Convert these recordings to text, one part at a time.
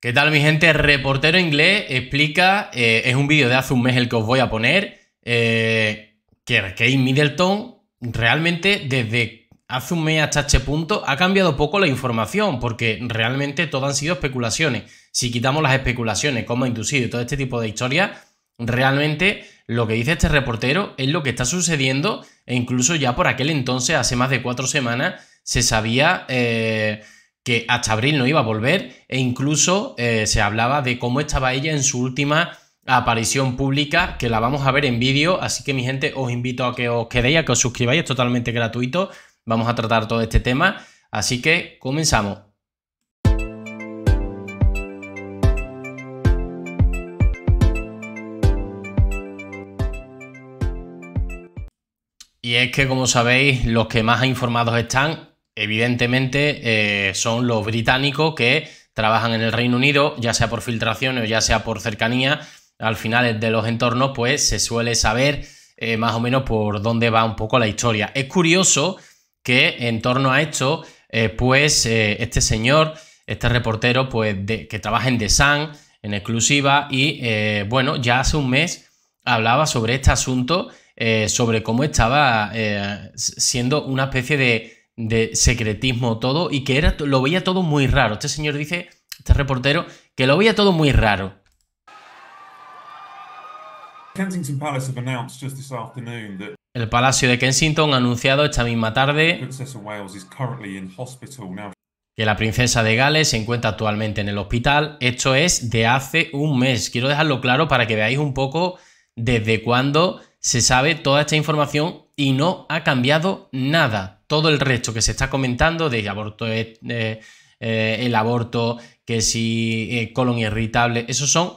¿Qué tal mi gente? Reportero inglés explica, eh, es un vídeo de hace un mes el que os voy a poner, eh, que Kate Middleton realmente desde hace un mes hasta este punto ha cambiado poco la información, porque realmente todo han sido especulaciones. Si quitamos las especulaciones, cómo ha inducido y todo este tipo de historias, realmente lo que dice este reportero es lo que está sucediendo e incluso ya por aquel entonces, hace más de cuatro semanas, se sabía... Eh, que hasta abril no iba a volver e incluso eh, se hablaba de cómo estaba ella en su última aparición pública, que la vamos a ver en vídeo, así que mi gente os invito a que os quedéis, a que os suscribáis, es totalmente gratuito, vamos a tratar todo este tema, así que comenzamos. Y es que, como sabéis, los que más informados están evidentemente eh, son los británicos que trabajan en el Reino Unido, ya sea por filtraciones o ya sea por cercanía, al final de los entornos, pues se suele saber eh, más o menos por dónde va un poco la historia. Es curioso que en torno a esto, eh, pues este señor, este reportero, pues que trabaja en The Sun, en exclusiva, y bueno, ya hace un mes hablaba sobre este asunto, sobre cómo estaba siendo una especie de de secretismo todo y que era, lo veía todo muy raro. Este señor dice, este reportero, que lo veía todo muy raro. El Palacio de Kensington ha anunciado esta misma tarde que la princesa de Gales se encuentra actualmente en el hospital. Esto es de hace un mes. Quiero dejarlo claro para que veáis un poco desde cuándo se sabe toda esta información y no ha cambiado nada todo el resto que se está comentando de aborto, eh, eh, el aborto, que si eh, colon irritable, eso son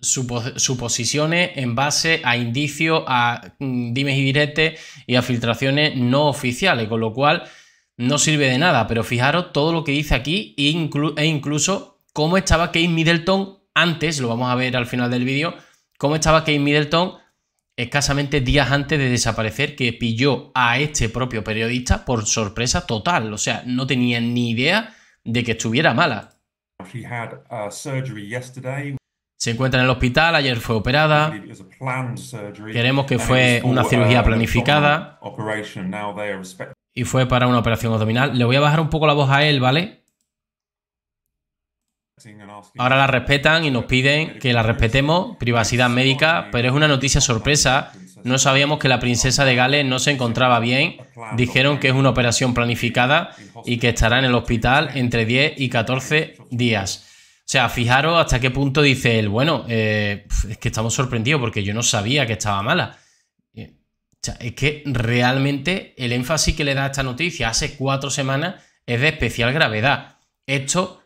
suposiciones en base a indicios, a mm, dimes y diretes y a filtraciones no oficiales, con lo cual no sirve de nada, pero fijaros todo lo que dice aquí e, incluso cómo estaba Kate Middleton antes, lo vamos a ver al final del vídeo, cómo estaba Kate Middleton escasamente días antes de desaparecer que pilló a este propio periodista por sorpresa total. O sea, no tenía ni idea de que estuviera mala. Uh, Se encuentra en el hospital, ayer fue operada. Queremos que fue una cirugía planificada. Y fue para una operación abdominal. Le voy a bajar un poco la voz a él, ¿vale? Ahora la respetan y nos piden que la respetemos, privacidad médica, pero es una noticia sorpresa. No sabíamos que la princesa de Gales no se encontraba bien. Dijeron que es una operación planificada y que estará en el hospital entre 10 y 14 días. O sea, fijaros hasta qué punto dice él, bueno, eh, es que estamos sorprendidos porque yo no sabía que estaba mala. Eh, es que realmente el énfasis que le da esta noticia hace cuatro semanas es de especial gravedad. Esto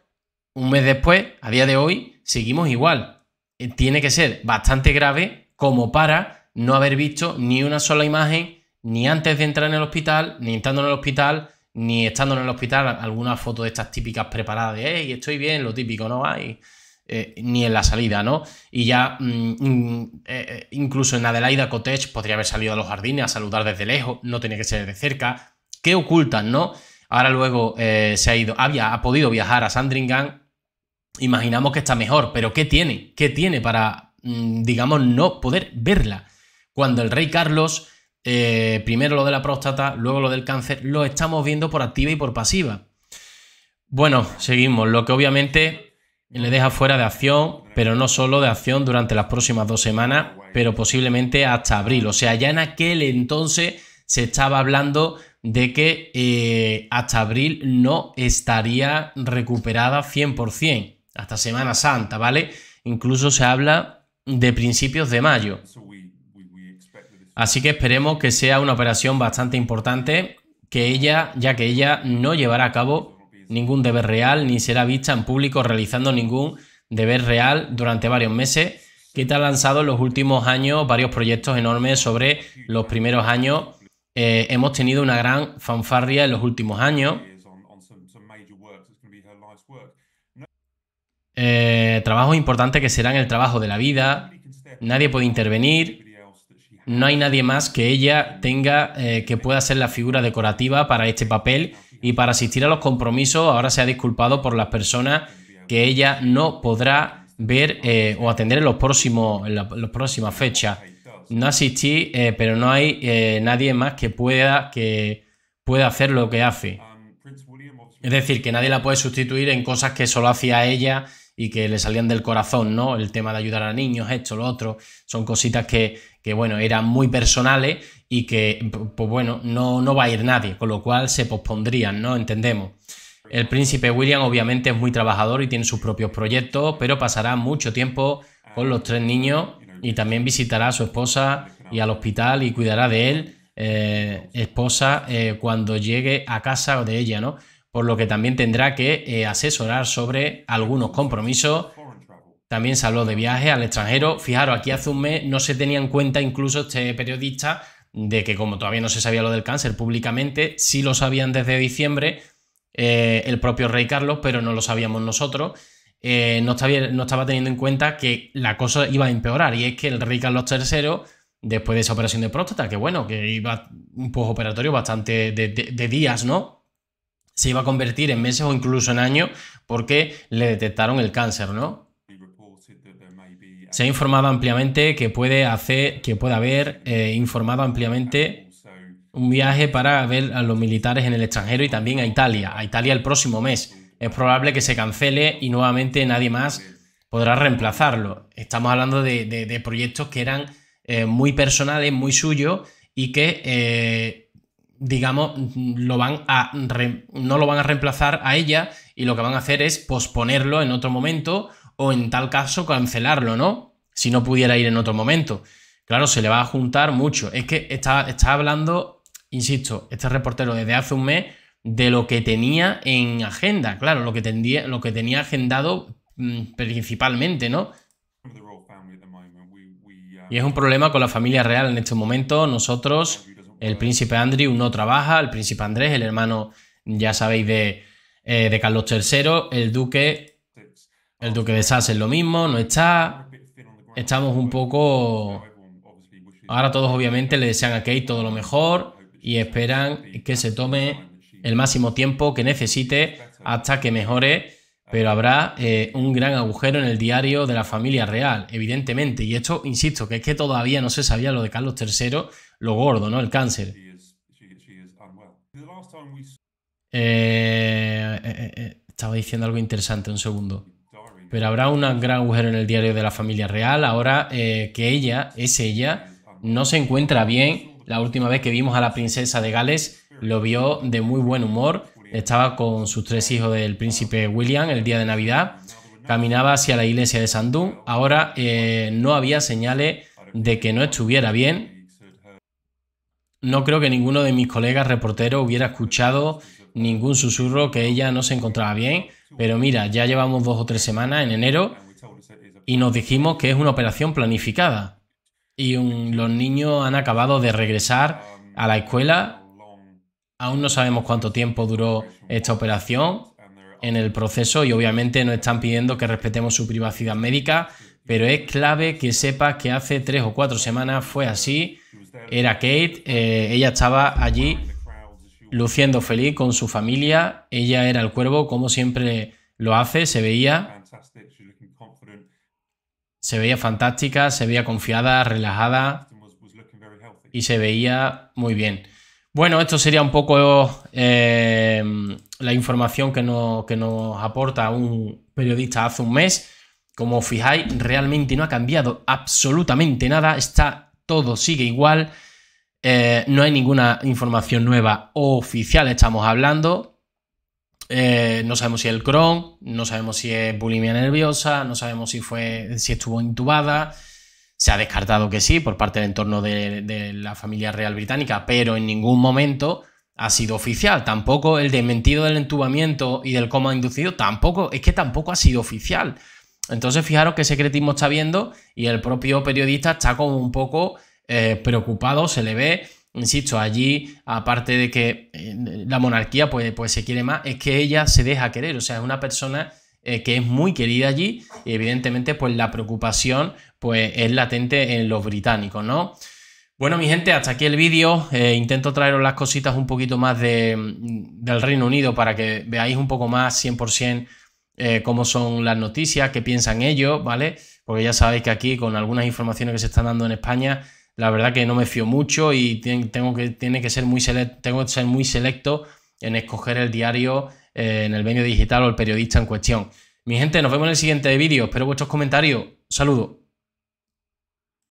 un mes después, a día de hoy, seguimos igual. Eh, tiene que ser bastante grave como para no haber visto ni una sola imagen, ni antes de entrar en el hospital, ni entrando en el hospital, ni estando en el hospital, alguna foto de estas típicas preparadas de, estoy bien, lo típico, ¿no? hay eh, ni en la salida, ¿no? Y ya mm, mm, eh, incluso en Adelaida Cottage podría haber salido a los jardines a saludar desde lejos, no tenía que ser de cerca. ¿Qué ocultan, no? Ahora luego se ha ido, había, ha podido viajar a Sandringham imaginamos que está mejor, pero ¿qué tiene? ¿Qué tiene para, mm, digamos, no poder verla? Cuando el rey Carlos, eh, primero lo de la próstata, luego lo del cáncer, lo estamos viendo por activa y por pasiva. Bueno, seguimos, lo que obviamente le deja fuera de acción, pero no solo de acción durante las próximas dos semanas, pero posiblemente hasta abril. O sea, ya en aquel entonces se estaba hablando de que eh, hasta abril no estaría recuperada 100% hasta Semana Santa, ¿vale? Incluso se habla de principios de mayo. Así que esperemos que sea una operación bastante importante, que ella, ya que ella no llevará a cabo ningún deber real ni será vista en público realizando ningún deber real durante varios meses. te ha lanzado en los últimos años varios proyectos enormes sobre los primeros años. Eh, hemos tenido una gran fanfarria en los últimos años. Eh, trabajos importantes que serán el trabajo de la vida, nadie puede intervenir, no hay nadie más que ella tenga eh, que pueda ser la figura decorativa para este papel y para asistir a los compromisos ahora se ha disculpado por las personas que ella no podrá ver eh, o atender en, los próximos, en las próximas fechas. No asistí, pero no hay nadie más que pueda, que pueda hacer lo que hace. Es decir, que nadie la puede sustituir en cosas que solo hacía ella y que le salían del corazón, ¿no? El tema de ayudar a niños, esto, lo otro, son cositas que, bueno, eran muy personales y que, pues bueno, no, no va a ir nadie, con lo cual se pospondrían, ¿no? Entendemos. El príncipe William obviamente es muy trabajador y tiene sus propios proyectos, pero pasará mucho tiempo con los tres niños y también visitará a su esposa y al hospital y cuidará de él, eh, esposa, eh, cuando llegue a casa de ella, ¿no? por lo que también tendrá que eh, asesorar sobre algunos compromisos. También se habló de viaje al extranjero. Fijaros, aquí hace un mes no se tenía en cuenta incluso este periodista de que como todavía no se sabía lo del cáncer públicamente, sí lo sabían desde diciembre eh, el propio rey Carlos, pero no lo sabíamos nosotros. Eh, no, estaba, no estaba teniendo en cuenta que la cosa iba a empeorar y es que el rey Carlos III después de esa operación de próstata, que bueno, que iba un postoperatorio bastante de días, ¿no? se iba a convertir en meses o incluso en años porque le detectaron el cáncer, ¿no? Se ha informado ampliamente que puede hacer, que haber eh, informado ampliamente un viaje para ver a los militares en el extranjero y también a Italia, a Italia el próximo mes. Es probable que se cancele y nuevamente nadie más podrá reemplazarlo. Estamos hablando de, proyectos que eran eh, muy personales, muy suyos y que eh, digamos, lo van a no lo van a reemplazar a ella y lo que van a hacer es posponerlo en otro momento o en tal caso cancelarlo, ¿no? Si no pudiera ir en otro momento. Claro, se le va a juntar mucho. Es que está, está hablando, insisto, este reportero desde hace un mes de lo que tenía en agenda, claro, lo que, tendía, lo que tenía agendado mm, principalmente, ¿no? Uh, y es un problema con la familia real en este momento. Nosotros el príncipe Andrew no trabaja, el príncipe Andrés, el hermano, ya sabéis, de, eh, Carlos III, el duque, el duque de Sass es lo mismo, no está. Estamos un poco... Ahora todos obviamente le desean a Kate todo lo mejor y esperan que se tome el máximo tiempo que necesite hasta que mejore pero habrá eh, un gran agujero en el diario de la familia real, evidentemente. Y esto, insisto, que es que todavía no se sabía lo de Carlos III, lo gordo, ¿no? El cáncer. Eh, eh, estaba diciendo algo interesante, un segundo. Pero habrá un gran agujero en el diario de la familia real ahora que ella, es ella, no se encuentra bien. La última vez que vimos a la princesa de Gales lo vio de muy buen humor estaba con sus tres hijos del príncipe William el día de Navidad. Caminaba hacia la iglesia de Sandún. Ahora eh, no había señales de que no estuviera bien. No creo que ninguno de mis colegas reporteros hubiera escuchado ningún susurro que ella no se encontraba bien. Pero mira, ya llevamos dos o tres semanas en enero y nos dijimos que es una operación planificada. Y los niños han acabado de regresar a la escuela Aún no sabemos cuánto tiempo duró esta operación en el proceso y obviamente nos están pidiendo que respetemos su privacidad médica, pero es clave que sepas que hace tres o cuatro semanas fue así. Era Kate, eh, ella estaba allí luciendo feliz con su familia, ella era el cuervo como siempre lo hace, se veía. Se veía fantástica, se veía confiada, relajada y se veía muy bien. Bueno, esto sería un poco eh, la información que, nos aporta un periodista hace un mes. Como fijáis, realmente no ha cambiado absolutamente nada. Está todo, sigue igual. Eh, no hay ninguna información nueva oficial, estamos hablando. Eh, no sabemos si es el Crohn, no sabemos si es bulimia nerviosa, no sabemos si, fue, si estuvo intubada. Se ha descartado que sí por parte del entorno de, la familia real británica, pero en ningún momento ha sido oficial. Tampoco el desmentido del entubamiento y del coma inducido, tampoco, es que tampoco ha sido oficial. Entonces, fijaros qué secretismo está viendo y el propio periodista está como un poco eh, preocupado, se le ve, insisto, allí, aparte de que eh, la monarquía pues, pues se quiere más, es que ella se deja querer, o sea, es una persona eh, que es muy querida allí, y evidentemente pues la preocupación pues es latente en los británicos, ¿no? Bueno, mi gente, hasta aquí el vídeo. Eh, intento traeros las cositas un poquito más mm, del Reino Unido para que veáis un poco más 100% eh, cómo son las noticias, qué piensan ellos, ¿vale? Porque ya sabéis que aquí con algunas informaciones que se están dando en España, la verdad que no me fío mucho y tengo que, tiene que ser muy tengo que ser muy selecto en escoger el diario eh, en el medio digital o el periodista en cuestión. Mi gente, nos vemos en el siguiente vídeo. Espero vuestros comentarios. Saludos.